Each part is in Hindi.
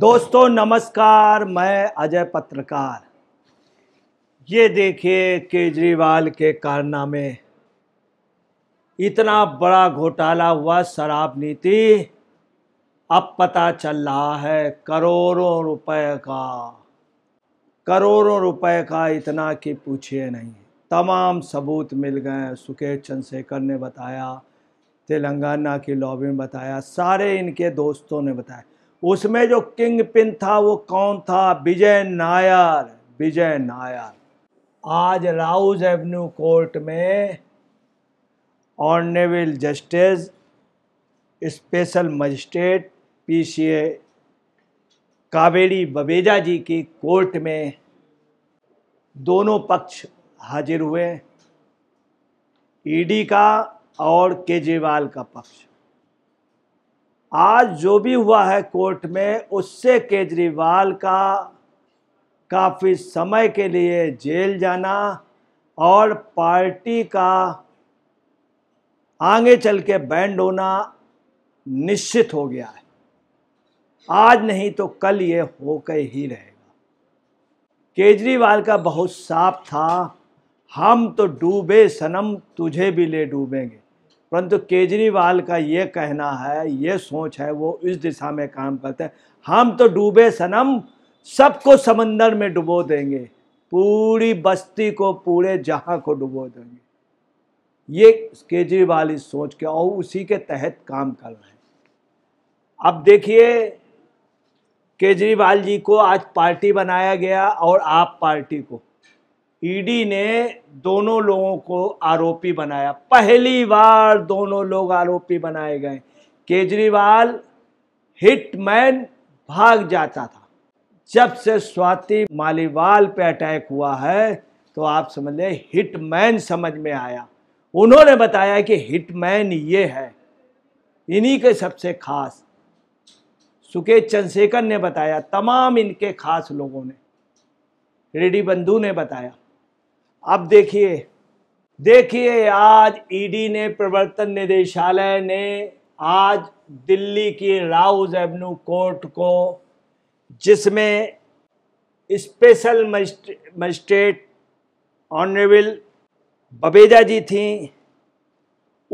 दोस्तों नमस्कार मैं अजय पत्रकार ये देखिए केजरीवाल के कारनामे इतना बड़ा घोटाला हुआ शराब नीति अब पता चल रहा है करोड़ों रुपए का करोड़ों रुपए का इतना कि पूछिए नहीं तमाम सबूत मिल गए सुकेश चंद्रशेखर ने बताया तेलंगाना की लॉबी ने बताया सारे इनके दोस्तों ने बताया उसमें जो किंग पिन था वो कौन था विजय नायर विजय नायर आज राउज एवेन्यू कोर्ट में honourable justice special magistrate PCA Kaveri Baweja ji की कोर्ट में दोनों पक्ष हाजिर हुए ईडी का और केजरीवाल का पक्ष आज जो भी हुआ है कोर्ट में उससे केजरीवाल का काफ़ी समय के लिए जेल जाना और पार्टी का आगे चल के बैंड होना निश्चित हो गया है आज नहीं तो कल ये होकर ही रहेगा केजरीवाल का बहुत साफ था हम तो डूबे सनम तुझे भी ले डूबेंगे परंतु केजरीवाल का ये कहना है ये सोच है वो इस दिशा में काम करते हैं हम तो डूबे सनम सबको समंदर में डुबो देंगे पूरी बस्ती को पूरे जहां को डुबो देंगे ये केजरीवाल इस सोच के और उसी के तहत काम कर रहे हैं अब देखिए केजरीवाल जी को आज पार्टी बनाया गया और आप पार्टी को ईडी ने दोनों लोगों को आरोपी बनाया पहली बार दोनों लोग आरोपी बनाए गए केजरीवाल हिटमैन भाग जाता था जब से स्वाति मालीवाल पे अटैक हुआ है तो आप समझ लें हिटमैन समझ में आया उन्होंने बताया कि हिटमैन ये है इन्हीं के सबसे खास सुकेत चंद्रशेखर ने बताया तमाम इनके खास लोगों ने रेडी बंधु ने बताया अब देखिए देखिए आज ईडी e ने प्रवर्तन निदेशालय ने आज दिल्ली की राउज एवन्यू कोर्ट को जिसमें special magistrate honourable Baweja ji थी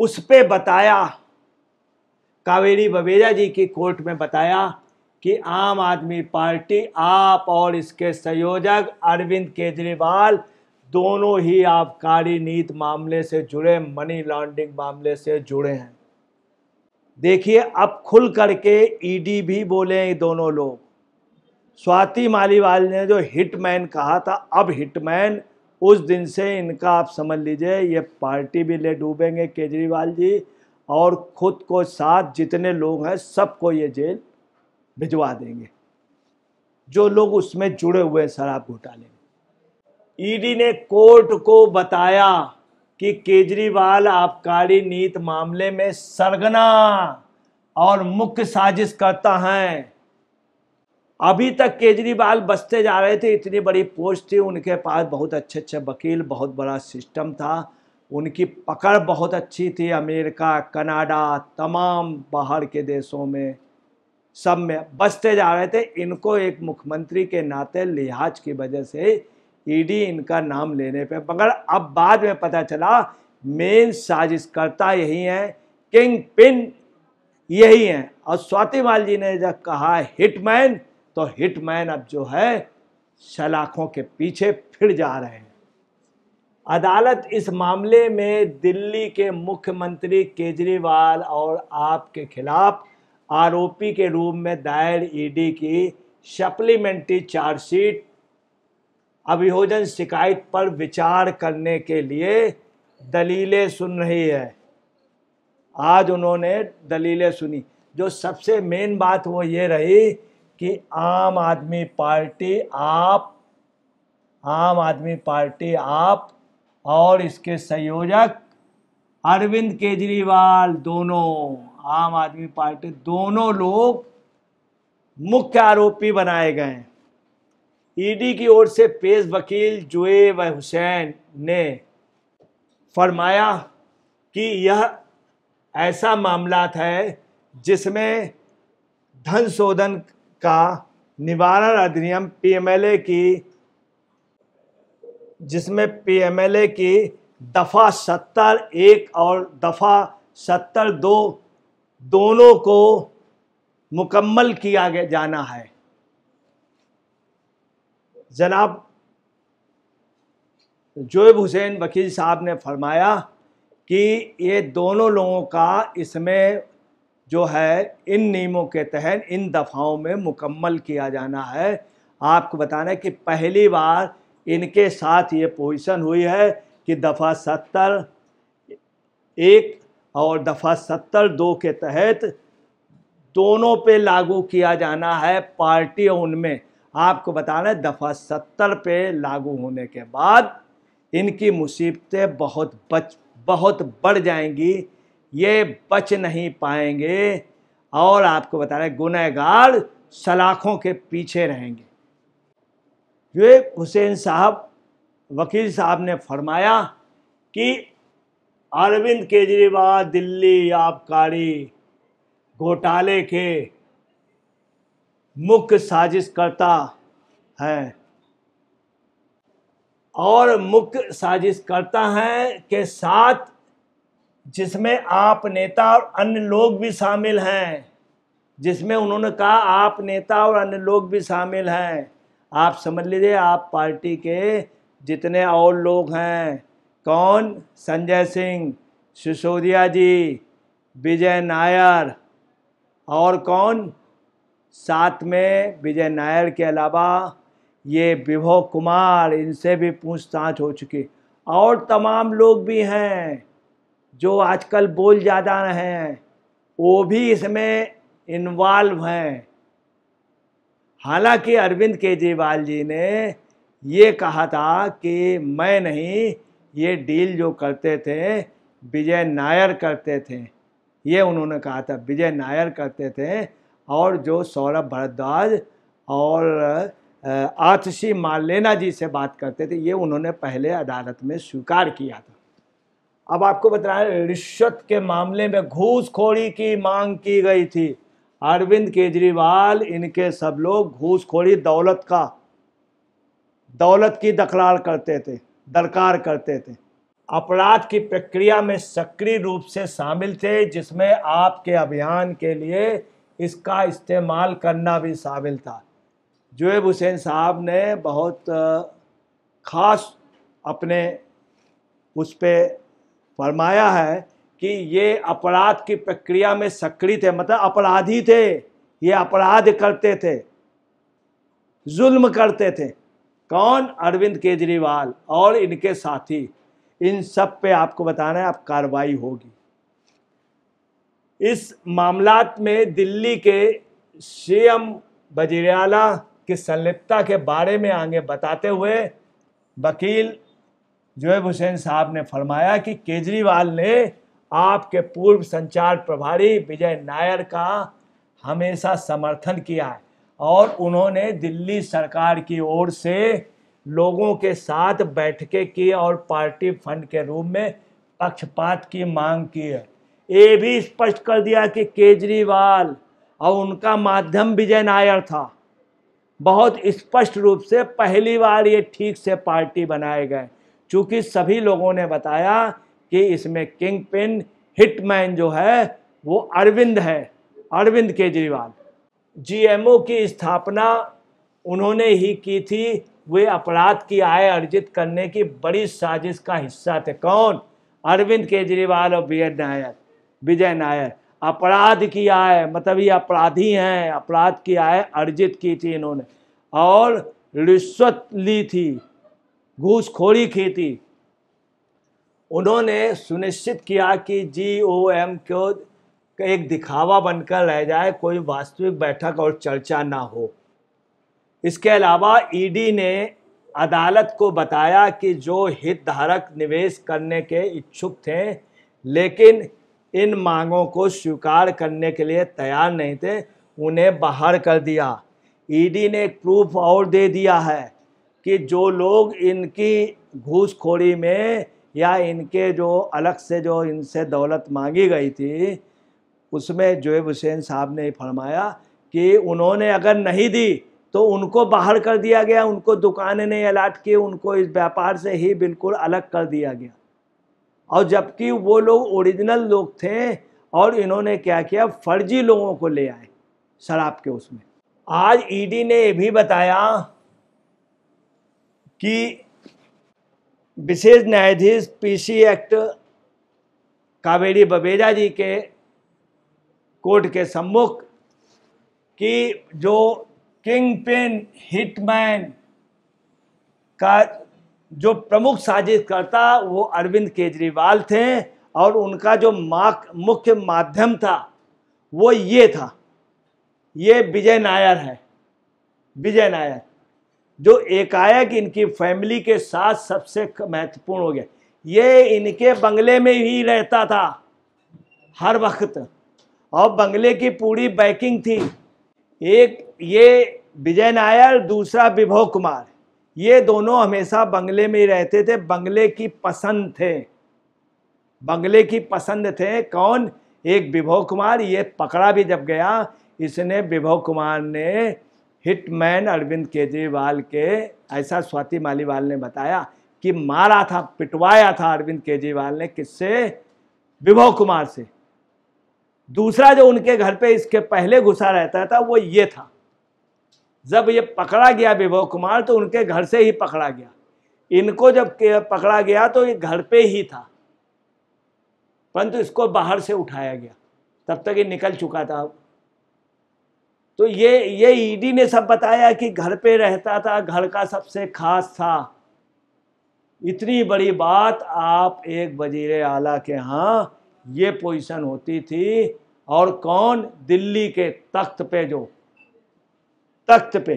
उस पर बताया कावेरी बबेजा जी की कोर्ट में बताया कि आम आदमी पार्टी आप और इसके संयोजक अरविंद केजरीवाल दोनों ही आबकारी नीत मामले से जुड़े मनी लॉन्ड्रिंग मामले से जुड़े हैं देखिए अब खुल करके ईडी e भी बोले हैं दोनों लोग स्वाति मालीवाल ने जो हिटमैन कहा था अब हिटमैन उस दिन से इनका आप समझ लीजिए ये पार्टी भी ले डूबेंगे केजरीवाल जी और खुद को साथ जितने लोग हैं सबको ये जेल भिजवा देंगे जो लोग उसमें जुड़े हुए हैं शराब घोटाले ईडी ने कोर्ट को बताया कि केजरीवाल आबकारी नीत मामले में सरगना और मुख्य साजिश करता है अभी तक केजरीवाल बसते जा रहे थे इतनी बड़ी पोस्ट थी उनके पास बहुत अच्छे अच्छे वकील बहुत बड़ा सिस्टम था उनकी पकड़ बहुत अच्छी थी अमेरिका कनाडा तमाम बाहर के देशों में सब में बसते जा रहे थे इनको एक मुख्यमंत्री के नाते लिहाज की वजह से ईडी इनका नाम लेने पे मगर अब बाद में पता चला मेन साजिशकर्ता यही है किंग पिन यही है और स्वाति माल जी ने जब कहा हिटमैन तो हिटमैन अब जो है सलाखों के पीछे फिर जा रहे हैं अदालत इस मामले में दिल्ली के मुख्यमंत्री केजरीवाल और आपके खिलाफ आरोपी के रूप में दायर ईडी की सप्लीमेंट्री चार्जशीट अभियोजन शिकायत पर विचार करने के लिए दलीलें सुन रही है आज उन्होंने दलीलें सुनी जो सबसे मेन बात वो ये रही कि आम आदमी पार्टी आप आम आदमी पार्टी आप और इसके संयोजक अरविंद केजरीवाल दोनों आम आदमी पार्टी दोनों लोग मुख्य आरोपी बनाए गए हैं ईडी e की ओर से पेश वकील जुए व हुसैन ने फरमाया कि यह ऐसा मामला है जिसमें धन शोधन का निवारण अधिनियम पीएमएलए की जिसमें पीएमएलए की दफ़ा सत्तर एक और दफ़ा सत्तर दो दोनों को मुकम्मल किया जाना है जनाब जोब हुसैन वकील साहब ने फरमाया कि ये दोनों लोगों का इसमें जो है इन नियमों के तहत इन दफ़ाओं में मुकम्मल किया जाना है आपको बताना है कि पहली बार इनके साथ ये पोजीशन हुई है कि दफ़ा सत्तर एक और दफ़ा सत्तर दो के तहत दोनों पे लागू किया जाना है पार्टी उनमें आपको बता रहे दफ़ा सत्तर पे लागू होने के बाद इनकी मुसीबतें बहुत बच बहुत बढ़ जाएंगी ये बच नहीं पाएंगे और आपको बता रहे गुनहगार सलाखों के पीछे रहेंगे ये हुसैन साहब वकील साहब ने फरमाया कि अरविंद केजरीवाल दिल्ली आबकारी घोटाले के मुख्य साजिश करता है और मुख्य साजिश करता है के साथ जिसमें आप नेता और अन्य लोग भी शामिल हैं जिसमें उन्होंने कहा आप नेता और अन्य लोग भी शामिल हैं आप समझ लीजिए आप पार्टी के जितने और लोग हैं कौन संजय सिंह सिसोदिया जी विजय नायर और कौन साथ में विजय नायर के अलावा ये विभव कुमार इनसे भी पूछताछ हो चुकी और तमाम लोग भी हैं जो आजकल बोल ज़्यादा रहे हैं वो भी इसमें इन्वॉल्व हैं हालांकि अरविंद केजरीवाल जी ने ये कहा था कि मैं नहीं ये डील जो करते थे विजय नायर करते थे ये उन्होंने कहा था विजय नायर करते थे और जो सौरभ भारद्वाज और आतिशी मालेना जी से बात करते थे ये उन्होंने पहले अदालत में स्वीकार किया था अब आपको बता रहे रिश्वत के मामले में घूसखोरी की मांग की गई थी अरविंद केजरीवाल इनके सब लोग घूसखोरी दौलत का दौलत की दखलाल करते थे दरकार करते थे अपराध की प्रक्रिया में सक्रिय रूप से शामिल थे जिसमें आपके अभियान के लिए इसका इस्तेमाल करना भी शामिल था जुएब हुसैन साहब ने बहुत ख़ास अपने उस पर फरमाया है कि ये अपराध की प्रक्रिया में सक्रिय थे मतलब अपराधी थे ये अपराध करते थे जुल्म करते थे कौन अरविंद केजरीवाल और इनके साथी इन सब पे आपको बताना है आप कार्रवाई होगी इस मामलात में दिल्ली के सी एम बजरियाला की संलिप्तता के बारे में आगे बताते हुए वकील जोएब हुसैन साहब ने फरमाया कि केजरीवाल ने आपके पूर्व संचार प्रभारी विजय नायर का हमेशा समर्थन किया है और उन्होंने दिल्ली सरकार की ओर से लोगों के साथ बैठकें की और पार्टी फंड के रूप में पक्षपात की मांग की है ये भी स्पष्ट कर दिया कि केजरीवाल और उनका माध्यम विजय नायर था बहुत स्पष्ट रूप से पहली बार ये ठीक से पार्टी बनाए गए चूँकि सभी लोगों ने बताया कि इसमें किंग पिन हिटमैन जो है वो अरविंद है अरविंद केजरीवाल जीएमओ की स्थापना उन्होंने ही की थी वे अपराध की आय अर्जित करने की बड़ी साजिश का हिस्सा थे कौन अरविंद केजरीवाल और बी एड नायर विजय नायर अपराध किया है मतलब ये अपराधी हैं अपराध किया है अर्जित की थी इन्होंने और रिश्वत ली थी घूसखोरी की थी उन्होंने सुनिश्चित किया कि जी ओ एम को एक दिखावा बनकर रह जाए कोई वास्तविक बैठक और चर्चा ना हो इसके अलावा ईडी e ने अदालत को बताया कि जो हितधारक निवेश करने के इच्छुक थे लेकिन इन मांगों को स्वीकार करने के लिए तैयार नहीं थे उन्हें बाहर कर दिया ईडी ने एक प्रूफ और दे दिया है कि जो लोग इनकी घूसखोरी में या इनके जो अलग से जो इनसे दौलत मांगी गई थी उसमें जोएब हुसैन साहब ने फरमाया कि उन्होंने अगर नहीं दी तो उनको बाहर कर दिया गया उनको दुकानें नहीं अलाट की उनको इस व्यापार से ही बिल्कुल अलग कर दिया गया और जबकि वो लोग ओरिजिनल लोग थे और इन्होंने क्या किया फर्जी लोगों को ले आए शराब के उसमें आज ईडी e ने ये भी बताया कि विशेष न्यायाधीश पीसी एक्ट कावेरी बबेजा जी के कोर्ट के सम्मुख कि जो किंग पिन हिटमैन का जो प्रमुख साजिशकर्ता वो अरविंद केजरीवाल थे और उनका जो माक मुख्य माध्यम था वो ये था ये विजय नायर है विजय नायर जो एकाएक इनकी फैमिली के साथ सबसे महत्वपूर्ण हो गया ये इनके बंगले में ही रहता था हर वक्त और बंगले की पूरी बैकिंग थी एक ये विजय नायर दूसरा विभव कुमार ये दोनों हमेशा बंगले में ही रहते थे बंगले की पसंद थे बंगले की पसंद थे कौन एक विभव कुमार ये पकड़ा भी जब गया इसने विभव कुमार ने हिटमैन अरविंद केजरीवाल के ऐसा स्वाति मालीवाल ने बताया कि मारा था पिटवाया था अरविंद केजरीवाल ने किससे विभव कुमार से दूसरा जो उनके घर पे इसके पहले घुसा रहता था वो ये था जब ये पकड़ा गया विभव कुमार तो उनके घर से ही पकड़ा गया इनको जब पकड़ा गया तो ये घर पे ही था परंतु इसको बाहर से उठाया गया तब तक ये निकल चुका था तो ये ये ईडी e ने सब बताया कि घर पे रहता था घर का सबसे खास था इतनी बड़ी बात आप एक वजीर आला के यहाँ ये पोजीशन होती थी और कौन दिल्ली के तख्त पे जो तख्त पे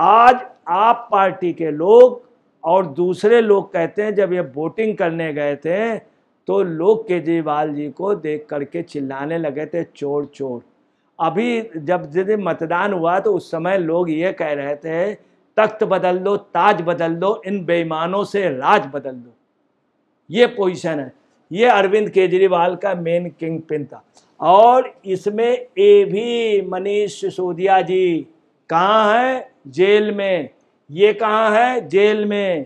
आज आप पार्टी के लोग और दूसरे लोग कहते हैं जब ये वोटिंग करने गए थे तो लोग केजरीवाल जी को देख करके चिल्लाने लगे थे चोर चोर अभी जब जिस मतदान हुआ तो उस समय लोग ये कह रहे थे तख्त बदल दो ताज बदल दो इन बेईमानों से राज बदल दो ये पोजीशन है ये अरविंद केजरीवाल का मेन किंग पिन था और इसमें ए भी मनीष सिसोदिया जी कहाँ हैं जेल में ये कहाँ है जेल में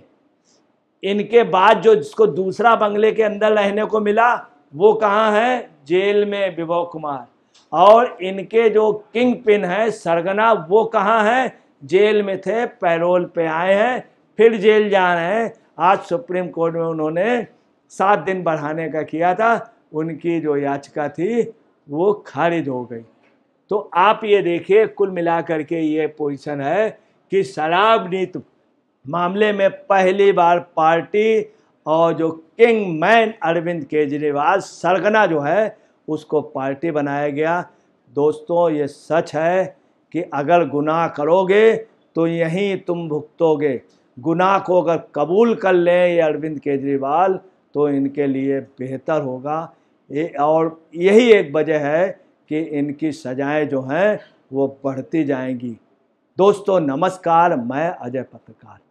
इनके बाद जो जिसको दूसरा बंगले के अंदर रहने को मिला वो कहाँ है जेल में विभव कुमार और इनके जो किंग पिन है सरगना वो कहाँ है जेल में थे पैरोल पे आए हैं फिर जेल जा रहे हैं आज सुप्रीम कोर्ट में उन्होंने सात दिन बढ़ाने का किया था उनकी जो याचिका थी वो खारिज हो गई तो आप ये देखिए कुल मिलाकर के ये पोजीशन है कि शराब नीति मामले में पहली बार पार्टी और जो किंग मैन अरविंद केजरीवाल सरगना जो है उसको पार्टी बनाया गया दोस्तों ये सच है कि अगर गुनाह करोगे तो यहीं तुम भुगतोगे गुनाह को अगर कबूल कर लें ये अरविंद केजरीवाल तो इनके लिए बेहतर होगा ये और यही एक वजह है कि इनकी सजाएं जो हैं वो बढ़ती जाएंगी दोस्तों नमस्कार मैं अजय पत्रकार